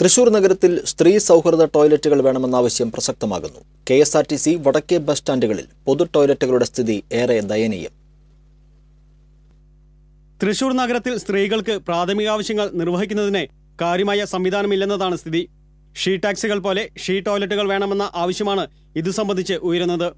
തൃശൂർ നഗരത്തിൽ സ്ത്രീ സൗഹൃദ ടോയ്ലറ്റുകൾ വേണമെന്ന ആവശ്യം പ്രസക്തമാകുന്നു K S R T C വടക്കേ ബസ് സ്റ്റാൻഡുകളിൽ പൊതു ടോയ്ലറ്റുകളുടെ സ്ഥിതി ഏറെ ദയനീയം തൃശൂർ നഗരത്തിൽ സ്ത്രീകൾക്ക് പ്രാഥമികാവശ്യങ്ങൾ നിർവഹിക്കുന്നതിന് കാര്യമായ സംവിധാനമില്ലെന്നതാണ് സ്ഥിതി ഷീ ടാക്സികൾ പോലെ ഷീ ടോയ്ലറ്റുകൾ വേണമെന്ന ആവശ്യമാണ് ഇതു സംബന്ധിച്ച് ഉയരുന്നത്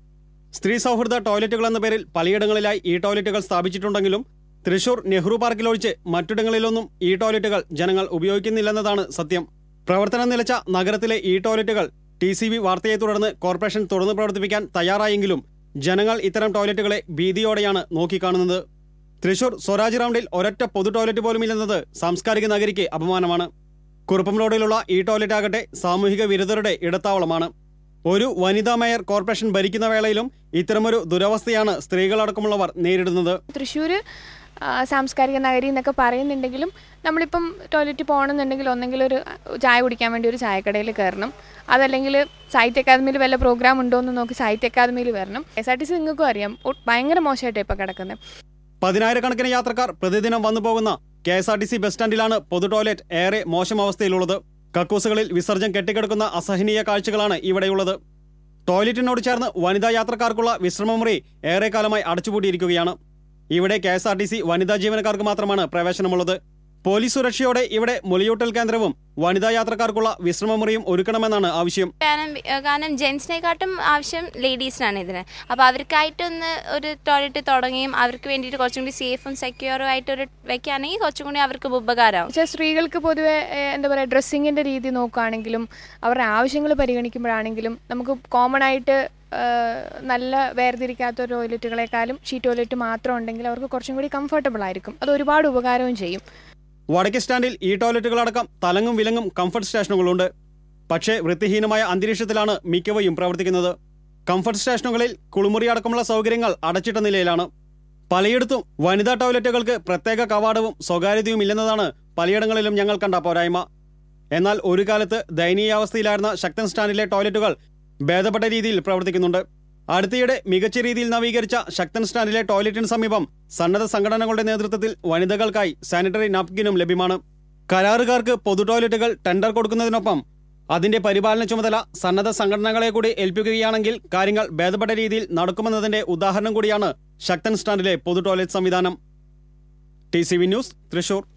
സ്ത്രീ സൗഹൃദ ടോയ്ലറ്റുകൾ എന്ന പേരിൽ പലയിടങ്ങളിലായി ഈ ടോയ്ലറ്റുകൾ സ്ഥാപിച്ചിട്ടുണ്ടെങ്കിലും തൃശൂർ നെഹ്റു പാർക്കിലൊഴിച്ച് മറ്റിടങ്ങളിലൊന്നും ഈ ടോയ്ലറ്റുകൾ ജനങ്ങൾ ഉപയോഗിക്കുന്നില്ലെന്നതാണ് സത്യം പ്രവർത്തനം നിലച്ച നഗരത്തിലെ ഈ ടോയ്ലറ്റുകൾ ടി സി ബി വാർത്തയെ തുടർന്ന് കോർപ്പറേഷൻ തുറന്നു പ്രവർത്തിപ്പിക്കാൻ തയ്യാറായെങ്കിലും ജനങ്ങൾ ഇത്തരം ടോയ്ലറ്റുകളെ ഭീതിയോടെയാണ് നോക്കിക്കാണുന്നത് തൃശൂർ സ്വരാജ് റൗണ്ടിൽ ഒരൊറ്റ പൊതു ടോയ്ലറ്റ് പോലും ഇല്ലെന്നത് സാംസ്കാരിക നഗരിക്ക് അപമാനമാണ് കുറുപ്പം റോഡിലുള്ള ഈ ടോയ്ലറ്റ് ആകട്ടെ സാമൂഹിക വിരുദ്ധരുടെ ഇടത്താവളമാണ് ഒരു വനിതാ മേയർ കോർപ്പറേഷൻ ഭരിക്കുന്ന വേളയിലും ഇത്തരമൊരു ദുരവസ്ഥയാണ് സ്ത്രീകളടക്കമുള്ളവർ നേരിടുന്നത് തൃശ്ശൂർ സാംസ്കാരിക നഗരി എന്നൊക്കെ പറയുന്നുണ്ടെങ്കിലും നമ്മളിപ്പം ടോയ്ലറ്റിൽ പോകണമെന്നുണ്ടെങ്കിൽ ഒന്നെങ്കിൽ ഒരു ചായ കുടിക്കാൻ വേണ്ടി ഒരു ചായക്കടയിൽ കയറണം അതല്ലെങ്കിൽ സാഹിത്യ അക്കാദമിയിൽ വല്ല പ്രോഗ്രാം ഉണ്ടോ എന്ന് നോക്കി സാഹിത്യ അക്കാദമിയിൽ വരണം എസ് ആർ ടി സി നിങ്ങൾക്കും അറിയാം ഭയങ്കര മോശമായിട്ട് ഇപ്പം കിടക്കുന്നത് പതിനായിരക്കണക്കിന് യാത്രക്കാർ പ്രതിദിനം വന്നു പോകുന്ന K S R T C bus സ്റ്റാൻഡിലാണ് പൊതു ടോയ്ലറ്റ് ഏറെ മോശം അവസ്ഥയിലുള്ളത് കക്കൂസുകളിൽ വിസർജ്യം കെട്ടിക്കിടക്കുന്ന അസഹനീയ കാഴ്ചകളാണ് ഇവിടെയുള്ളത് ടോയ്ലറ്റിനോട് ചേർന്ന് വനിതാ യാത്രക്കാർക്കുള്ള വിശ്രമമുറി ഏറെക്കാലമായി അടച്ചുപൂട്ടിയിരിക്കുകയാണ് ഇവിടെ കെ വനിതാ ജീവനക്കാർക്ക് മാത്രമാണ് പ്രവേശനമുള്ളത് പോലീസ് സുരക്ഷയോടെ ഇവിടെ മുലയൂട്ടൽ കേന്ദ്രവും വനിതാ യാത്രക്കാർക്കുള്ള വിശ്രമമുറിയും ഒരുക്കണമെന്നാണ് ആവശ്യം കാരണം ജെൻസിനെക്കാട്ടും ആവശ്യം ലേഡീസിനാണ് ഇതിന് അപ്പോൾ അവർക്കായിട്ടൊന്ന് ഒരു ടോയ്ലറ്റ് തുടങ്ങിയും അവർക്ക് വേണ്ടിയിട്ട് കുറച്ചും കൂടി സേഫും സെക്യൂറും ആയിട്ട് ഒരു വെക്കുകയാണെങ്കിൽ കുറച്ചും കൂടി അവർക്ക് ഉപകാരം പക്ഷേ സ്ത്രീകൾക്ക് പൊതുവെ എന്താ പറയുക ഡ്രസ്സിങ്ങിന്റെ രീതി നോക്കുകയാണെങ്കിലും അവരുടെ ആവശ്യങ്ങൾ പരിഗണിക്കുമ്പോഴാണെങ്കിലും നമുക്ക് കോമൺ ആയിട്ട് നല്ല വേർതിരിക്കാത്ത ടോയ്ലറ്റുകളെക്കാളും ഷീ ടോയ്ലറ്റ് മാത്രം ഉണ്ടെങ്കിൽ അവർക്ക് കുറച്ചും കൂടി കംഫർട്ടബിൾ ആയിരിക്കും അത് ഒരുപാട് ഉപകാരവും ചെയ്യും വടക്കേ സ്റ്റാൻഡിൽ ഈ ടോയ്ലറ്റുകളടക്കം തലങ്ങും വിലങ്ങും കംഫർട്ട് സ്റ്റേഷനുകളുണ്ട് പക്ഷേ വൃത്തിഹീനമായ അന്തരീക്ഷത്തിലാണ് മിക്കവയും പ്രവർത്തിക്കുന്നത് കംഫർട്ട് സ്റ്റേഷനുകളിൽ കുളിമുറി അടക്കമുള്ള സൗകര്യങ്ങൾ അടച്ചിട്ട നിലയിലാണ് പലയിടത്തും വനിതാ ടോയ്ലറ്റുകൾക്ക് പ്രത്യേക കവാടവും സ്വകാര്യതയും ഇല്ലെന്നതാണ് പലയിടങ്ങളിലും ഞങ്ങൾ കണ്ട പോരായ്മ എന്നാൽ ഒരു കാലത്ത് ദയനീയാവസ്ഥയിലായിരുന്ന ശക്തൻ സ്റ്റാൻഡിലെ ടോയ്ലറ്റുകൾ ഭേദപ്പെട്ട രീതിയിൽ പ്രവർത്തിക്കുന്നുണ്ട് അടുത്തിടെ മികച്ച രീതിയിൽ നവീകരിച്ച ശക്തൻ സ്റ്റാൻഡിലെ ടോയ്ലറ്റിന് സമീപം സന്നദ്ധ സംഘടനകളുടെ നേതൃത്വത്തിൽ വനിതകൾക്കായി സാനിറ്ററി നാപ്കിനും ലഭ്യമാണ് കരാറുകാർക്ക് പൊതു ടോയ്ലറ്റുകൾ ടെൻഡർ കൊടുക്കുന്നതിനൊപ്പം അതിന്റെ പരിപാലന ചുമതല സന്നദ്ധ സംഘടനകളെ കൂടി ഏൽപ്പിക്കുകയാണെങ്കിൽ കാര്യങ്ങൾ ഭേദപ്പെട്ട രീതിയിൽ നടക്കുമെന്നതിന്റെ ഉദാഹരണം കൂടിയാണ് ശക്തൻ സ്റ്റാൻഡിലെ പൊതു ടോയ്ലറ്റ് സംവിധാനം ടി ന്യൂസ് തൃശൂർ